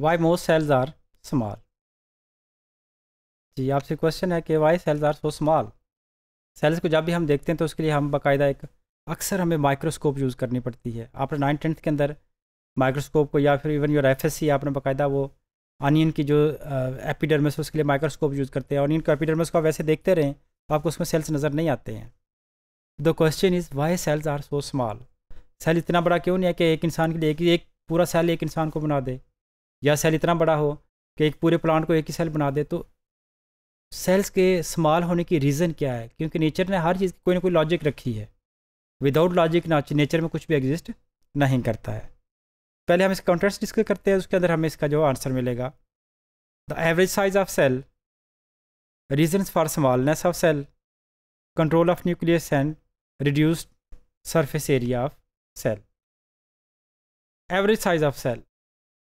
Y most cells are small जी आपसे question है कि why cells are so small cells को जब भी हम देखते हैं तो उसके लिए हम बाकायदा एक अक्सर हमें माइक्रोस्कोप यूज़ करनी पड़ती है आपने नाइन टेंथ के अंदर माइक्रोस्कोप को या फिर इवन योर एफ आपने बाकायदा वो अनियन की जो एपिडर्मस उसके लिए माइक्रोस्कोप यूज़ करते हैं अनियन को एपिडर्मस को आप वैसे देखते रहें तो आपको उसमें सेल्स नज़र नहीं आते हैं the question is why cells are so small cell इतना बड़ा क्यों नहीं है कि एक इंसान के लिए एक, एक पूरा सेल एक इंसान को बना दे या सेल इतना बड़ा हो कि एक पूरे प्लांट को एक ही सेल बना दे तो सेल्स के स्माल होने की रीज़न क्या है क्योंकि नेचर ने हर चीज़ की कोई ना कोई लॉजिक रखी है विदाउट लॉजिक नेचर में कुछ भी एग्जिस्ट नहीं करता है पहले हम इस काउंटर्स डिस्कस करते हैं उसके अंदर हमें इसका जो आंसर मिलेगा the average size of cell reason for smallness of cell control of nucleus and reduced surface area of cell average size of cell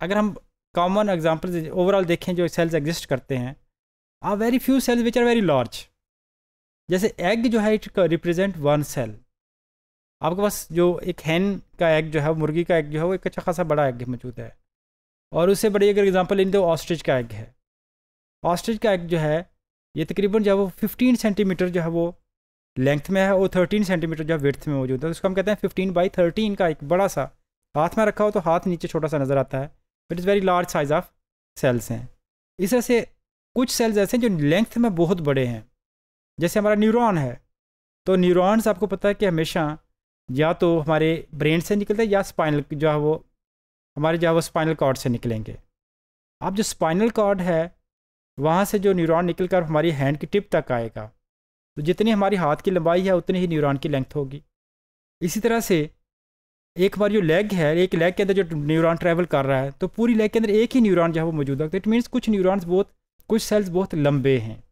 अगर हम कॉमन एग्जाम्पल ओवरऑल देखें जो सेल्स एग्जिस्ट करते हैं a very few cells which are very large जैसे egg जो है it represent one cell आपके पास जो एक हैन का एग जो है मुर्गी का एग जो है वो एक अच्छा खासा बड़ा एग मौजूद है और उससे बड़ी अगर एग्जाम्पल इन दो ऑस्ट्रिच का एग है ऑस्ट्रिच का एग जो है ये तकरीबन जो है वो फिफ्टीन सेंटीमीटर जो है वो लेंथ में है और थर्टीन सेंटीमीटर जो है विर्थ में मौजूद है उसको हम कहते हैं फिफ्टीन बाई थर्टीन का एक बड़ा सा हाथ में रखा हो तो हाथ नीचे छोटा सा नज़र आता है it is very large size of cells हैं इस तरह से कुछ सेल्स ऐसे हैं जो लेंथ में बहुत बड़े हैं जैसे हमारा न्यूरॉन है तो न्यूरॉन्स आपको पता है कि हमेशा या तो हमारे ब्रेन से निकलते हैं या स्पाइनल जो है वो हमारे जो है वो स्पाइनल कॉर्ड से निकलेंगे अब जो स्पाइनल कॉर्ड है वहाँ से जो न्यूरॉन निकल कर हमारी हैंड की टिप तक आएगा तो जितनी हमारी हाथ की लंबाई है उतनी ही न्यूरॉन की लेंथ होगी इसी तरह से एक बार जो लेग है एक लेग के अंदर जो न्यूरॉन ट्रैवल कर रहा है तो पूरी लेग के अंदर एक ही न्यूरॉन जो है वो मौजूद है इट मीन्स कुछ न्यूरॉन्स बहुत कुछ सेल्स बहुत लंबे हैं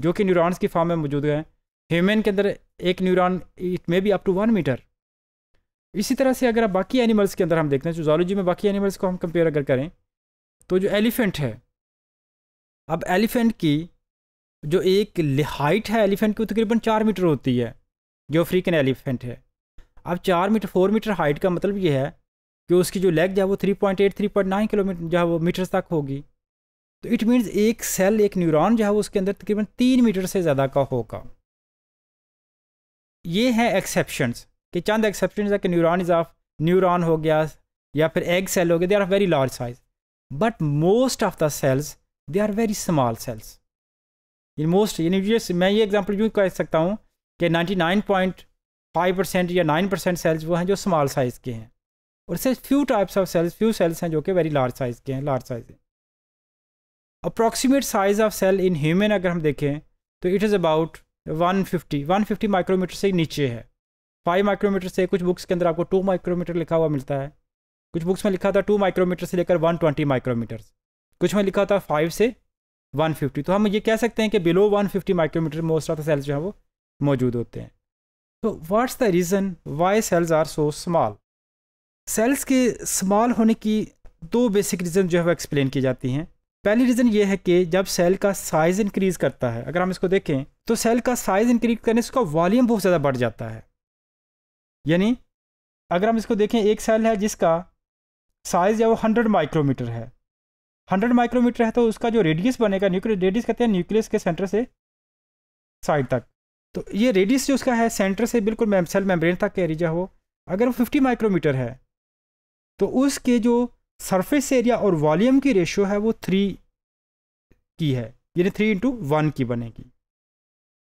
जो कि न्यूरॉन्स की फॉर्म में मौजूद हैं ह्यूमन के अंदर एक neuron it may be up to one metre इसी तरह से अगर आप बाकी एनिमल्स के अंदर हम देखते हैं जोलॉजी में बाकी एनिमल्स को हम कंपेयर अगर करें तो जो एलिफेंट है अब एलिफेंट की जो एक हाइट है एलिफेंट की तकरीबन चार मीटर होती है जो अफ्रीकन एलिफेंट है अब चार मीटर फोर मीटर हाइट का मतलब ये है कि उसकी जो लेग जो है वो three point eight three point nine kilometre जो है वो मीटर तक होगी तो इट मीन्स एक सेल एक न्यूरॉन जो है वो उसके अंदर तकरीबन तीन मीटर से ज़्यादा का होगा ये है एक्सेप्शन कि चंद एक्सेप्शन है कि न्यूरॉन इज़ ऑफ न्यूरॉन हो गया या फिर एग सेल हो गया they are very large size but most of the cells they are very small cells in most यानी मैं ये एग्जांपल यूँ कह सकता हूँ कि पॉइंट फाइव परसेंट या नाइन परसेंट सेल्स वो हैं जो स्मॉल साइज़ के हैं और सिर्फ few types of cells few cells हैं जो कि वेरी लार्ज साइज़ के हैं large size approximate size of cell in human अगर हम देखें तो इट इज़ अबाउट 150 150 माइक्रोमीटर से नीचे है फाइव माइक्रोमीटर से कुछ बुक्स के अंदर आपको टू माइक्रोमीटर लिखा हुआ मिलता है कुछ बुक्स में लिखा था टू माइक्रोमीटर से लेकर वन ट्वेंटी माइक्रोमीटर कुछ में लिखा था फाइव से वन फिफ्टी तो हम ये कह सकते हैं कि below one fifty micrometre most of the cells जो हैं वो मौजूद होते हैं तो what's the reason why cells are so small cells के स्मॉल होने की दो बेसिक रीज़न जो है वो एक्सप्लेन की जाती हैं पहली रीज़न ये है कि जब सेल का साइज़ इंक्रीज़ करता है अगर हम इसको देखें तो सेल का साइज़ इंक्रीज करने से उसका वॉल्यूम बहुत ज़्यादा बढ़ जाता है यानी अगर हम इसको देखें एक सेल है जिसका साइज़ है वो हंड्रेड माइक्रोमीटर है हंड्रेड माइक्रोमीटर है तो उसका जो रेडियस बनेगा न्यूक्लियस रेडियस कहते हैं न्यूक्लियस के सेंटर से साइड तक तो ये रेडियस जो उसका है सेंटर से बिल्कुल मैम सेल मेम्ब्रेन तक का एरिया हो अगर वो फिफ्टी माइक्रोमीटर है तो उसके जो सरफेस एरिया और वॉल्यूम की रेशियो है वो थ्री की है यानी थ्री इंटू वन की बनेगी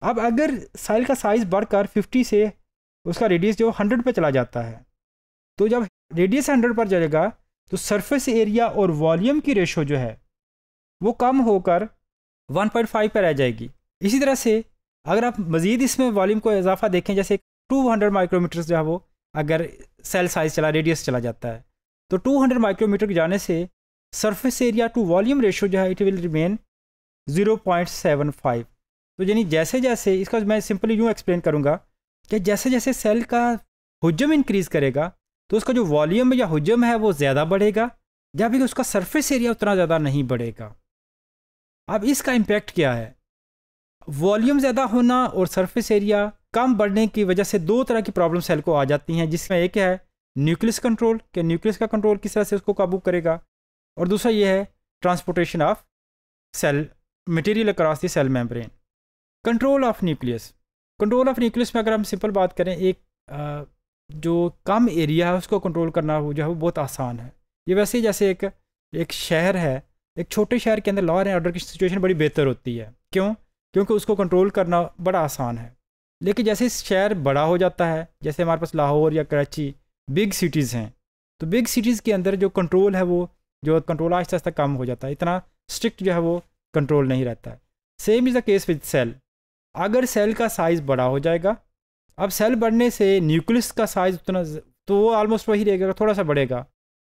अब अगर साइल का साइज़ बढ़कर फिफ्टी से उसका रेडियस जो हंड्रेड पर चला जाता है तो जब रेडियस हंड्रेड पर जाएगा तो सरफेस एरिया और वॉल्यूम की रेशो जो है वो कम होकर वन पर रह जाएगी इसी तरह से अगर आप मज़ीद इसमें वॉल्यूम को इजाफा देखें जैसे 200 माइक्रोमीटर जो है वो अगर सेल साइज़ चला रेडियस चला जाता है तो 200 माइक्रोमीटर जाने से surface area to volume ratio जो है इट विल रिमेन 0.75 तो यानी जैसे जैसे इसका मैं सिंपली यूँ एक्सप्लेन करूँगा कि जैसे जैसे सेल का हजम इंक्रीज़ करेगा तो उसका जो वॉल्यूम या हजम है वो ज़्यादा बढ़ेगा जबकि उसका सरफेस एरिया उतना ज़्यादा नहीं बढ़ेगा अब इसका इम्पेक्ट क्या है वॉल्यूम ज़्यादा होना और सरफेस एरिया कम बढ़ने की वजह से दो तरह की प्रॉब्लम सेल को आ जाती हैं जिसमें एक है न्यूक्लियस कंट्रोल कि न्यूक्लियस का कंट्रोल किस तरह से उसको काबू करेगा और दूसरा ये है transportation of cell material across the cell membrane control of nucleus control of nucleus में अगर हम सिंपल बात करें एक आ, जो कम एरिया है उसको कंट्रोल करना हो जो है वो बहुत आसान है ये वैसे ही जैसे एक एक शहर है एक छोटे शहर के अंदर लॉ एंड ऑर्डर की सिचुएशन बड़ी बेहतर होती है क्यों क्योंकि उसको कंट्रोल करना बड़ा आसान है लेकिन जैसे शहर बड़ा हो जाता है जैसे हमारे पास लाहौर या कराची बिग सिटीज़ हैं तो बिग सिटीज़ के अंदर जो कंट्रोल है वो जो कंट्रोल आहिस्ता आहिस्ता कम हो जाता है इतना स्ट्रिक्ट जो है वो कंट्रोल नहीं रहता है same is the case with cell अगर सेल का साइज़ बड़ा हो जाएगा अब सेल बढ़ने से न्यूक्लियस का साइज़ उतना तो वो ऑलमोस्ट वही रहेगा थोड़ा सा बढ़ेगा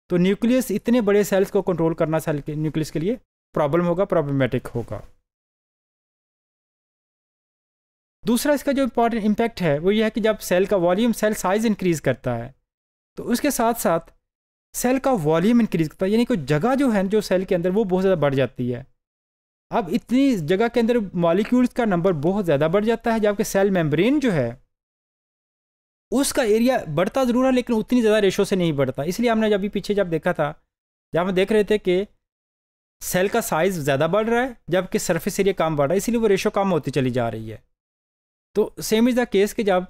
तो न्यूक्लियस इतने बड़े सेल्स को कंट्रोल करना सेल के न्यूक्लियस के लिए प्रॉब्लम होगा प्रॉब्लमेटिक होगा दूसरा इसका जो इम्पॉर्टेंट इम्पैक्ट है वो ये है कि जब सेल का वॉल्यूम सेल साइज़ इंक्रीज़ करता है तो उसके साथ साथ सेल का वॉल्यूम इंक्रीज़ करता है यानी कि जगह जो है जो सेल के अंदर वो बहुत ज़्यादा बढ़ जाती है अब इतनी जगह के अंदर मॉलिक्यूल्स का नंबर बहुत ज़्यादा बढ़ जाता है जबकि सेल मेम्ब्रेन जो है उसका एरिया बढ़ता ज़रूर है लेकिन उतनी ज़्यादा रेशो से नहीं बढ़ता इसलिए हमने जब भी पीछे जब देखा था जब हम देख रहे थे कि सेल का साइज़ ज़्यादा बढ़ रहा है जबकि सरफेस एरिया कम बढ़ रहा है इसलिए वो रेशो कम होती चली जा रही है तो सेम इज़ द केस कि जब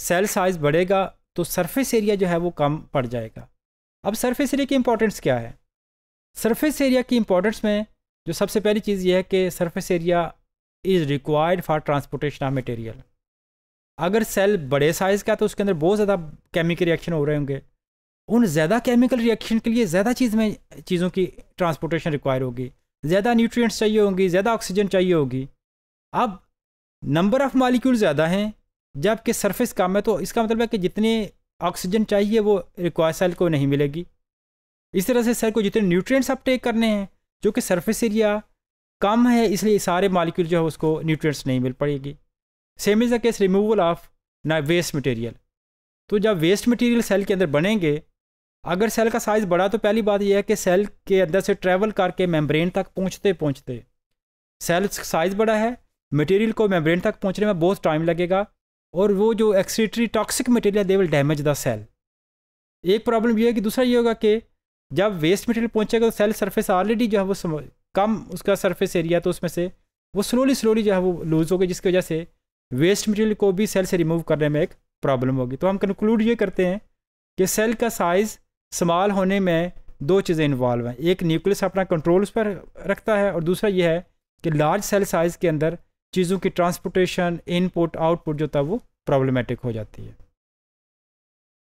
सेल साइज़ बढ़ेगा तो सरफेस एरिया जो है वो कम पड़ जाएगा अब सरफेस एरिया की इम्पोर्टेंस क्या है सरफेस एरिया की इम्पोर्टेंस में जो सबसे पहली चीज़ ये है कि surface area is required for transportation of material अगर सेल बड़े साइज़ का तो उसके अंदर बहुत ज़्यादा केमिकल रिएक्शन हो रहे होंगे उन ज़्यादा केमिकल रिएक्शन के लिए ज़्यादा चीज़ में चीज़ों की ट्रांसपोर्टेशन रिक्वायर होगी ज़्यादा न्यूट्रिएंट्स चाहिए होंगी ज़्यादा ऑक्सीजन चाहिए होगी अब नंबर ऑफ मालिक्यूल ज़्यादा हैं जबकि सरफेस कम है तो इसका मतलब है कि जितने ऑक्सीजन चाहिए वो रिक्वायर सेल को नहीं मिलेगी इस तरह से सेल को जितने न्यूट्रिएंट्स आप टेक करने हैं जो कि सरफेस एरिया कम है इसलिए सारे मालिक्यूल जो है उसको न्यूट्रिएंट्स नहीं मिल पाएगी same is the case removal of ना वेस्ट मटेरियल तो जब वेस्ट मटेरियल सेल के अंदर बनेंगे अगर सेल का साइज़ बड़ा तो पहली बात यह है कि सेल के अंदर से ट्रैवल करके मेम्ब्रेन तक पहुँचते पहुँचते सेल साइज़ बड़ा है मटेरियल को मेम्ब्रेन तक पहुंचने में बहुत टाइम लगेगा और वो जो excretory toxic material they will damage the cell एक प्रॉब्लम ये है कि दूसरा ये होगा कि जब वेस्ट मटेरियल पहुंचेगा तो सेल सरफेस ऑलरेडी जो है वो कम उसका सरफेस एरिया तो उसमें से वो स्लोली स्लोली जो है वो लूज़ होगी जिसकी वजह से वेस्ट मटेरियल को भी सेल से रिमूव करने में एक प्रॉब्लम होगी तो हम कंक्लूड ये करते हैं कि सेल का साइज़ स्मॉल होने में दो चीज़ें इन्वॉल्व हैं एक न्यूक्लियस अपना कंट्रोल उस पर रखता है और दूसरा यह है कि लार्ज सेल साइज़ के अंदर चीज़ों की ट्रांसपोर्टेशन इनपुट आउटपुट जो था वो प्रॉब्लमेटिक हो जाती है